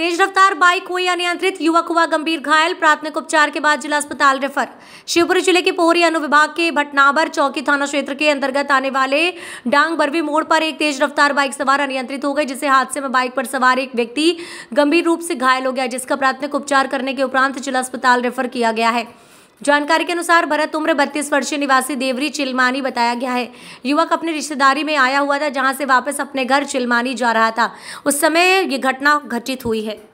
तेज रफ्तार बाइक हुई अनियंत्रित युवक हुआ गंभीर घायल प्राथमिक उपचार के बाद जिला अस्पताल रेफर शिवपुरी जिले के पोहरी अनुविभाग के भटनाबर चौकी थाना क्षेत्र के अंतर्गत आने वाले डांग बरवी मोड़ पर एक तेज रफ्तार बाइक सवार अनियंत्रित हो गई जिससे हादसे में बाइक पर सवार एक व्यक्ति गंभीर रूप से घायल हो गया जिसका प्राथमिक उपचार करने के उपरांत जिला अस्पताल रेफर किया गया है जानकारी के अनुसार भरत उम्र बत्तीस वर्षीय निवासी देवरी चिलमानी बताया गया है युवक अपनी रिश्तेदारी में आया हुआ था जहाँ से वापस अपने घर चिलमानी जा रहा था उस समय ये घटना घटित हुई है